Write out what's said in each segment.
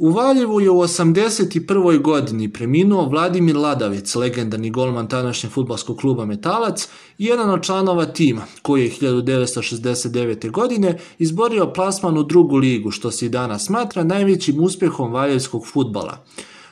U Valjevu je u 81. godini preminuo Vladimir Ladavic, legendarni golman tadašnjeg futbalskog kluba Metalac, jedan od članova tima, koji je 1969. godine izborio plasman u drugu ligu, što se i danas smatra najvećim uspjehom valjevskog futbala.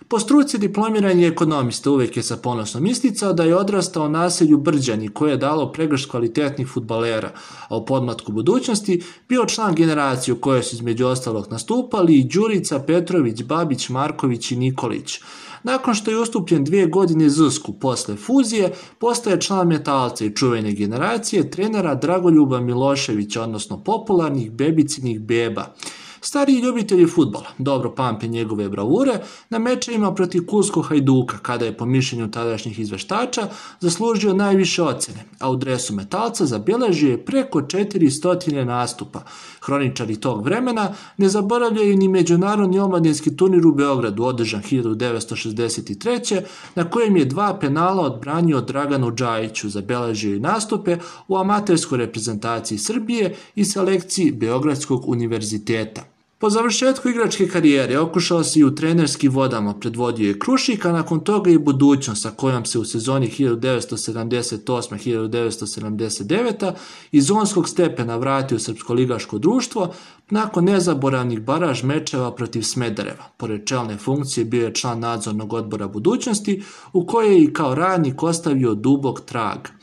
Po struci diplomiranje ekonomista uvijek je sa ponosom isticao da je odrastao naselju Brđani koje je dalo pregršt kvalitetnih futbalera, a u podmatku budućnosti bio član generacije u kojoj su između ostalog nastupali i Đurica, Petrović, Babić, Marković i Nikolić. Nakon što je ustupljen dvije godine Zusku posle fuzije, postaje član metalca i čuvene generacije trenera Dragoljuba Miloševića, odnosno popularnih bebicinih beba. Stariji ljubitelji futbala dobro pamte njegove bravure na mečevima protiv Kulskog Hajduka, kada je po mišljenju tadašnjih izveštača zaslužio najviše ocene, a u dresu metalca zabeležio je preko 400 nastupa. Hroničari tog vremena ne zaboravljaju ni međunarodni omladinski turnir u Beogradu održan 1963. na kojem je dva penala odbranio Draganu Đajiću, zabeležio i nastupe u amaterskoj reprezentaciji Srbije i selekciji Beogradskog univerziteta. Po završetku igračke karijere okušao se i u trenerskim vodama, predvodio je Krušik, a nakon toga i budućnost sa kojom se u sezoni 1978-1979 iz onskog stepena vratio Srpsko ligaško društvo nakon nezaboravnih baraž mečeva protiv Smedereva. Pored čelne funkcije bio je član nadzornog odbora budućnosti u kojoj je i kao radnik ostavio dubog trag –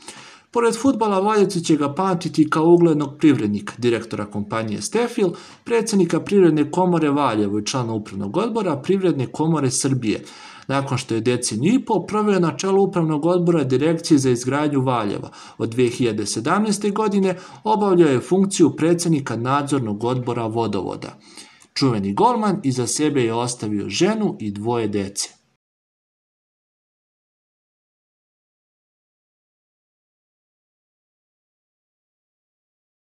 Pored futbala Valjecu će ga pamtiti kao uglednog privrednika, direktora kompanije Stefil, predsjednika Privredne komore Valjevo i člana upravnog odbora Privredne komore Srbije, nakon što je deci i pol proveo na čelu upravnog odbora Direkcije za izgradnju Valjeva. Od 2017. godine obavljao je funkciju predsjednika nadzornog odbora vodovoda. Čuveni golman iza sebe je ostavio ženu i dvoje dece.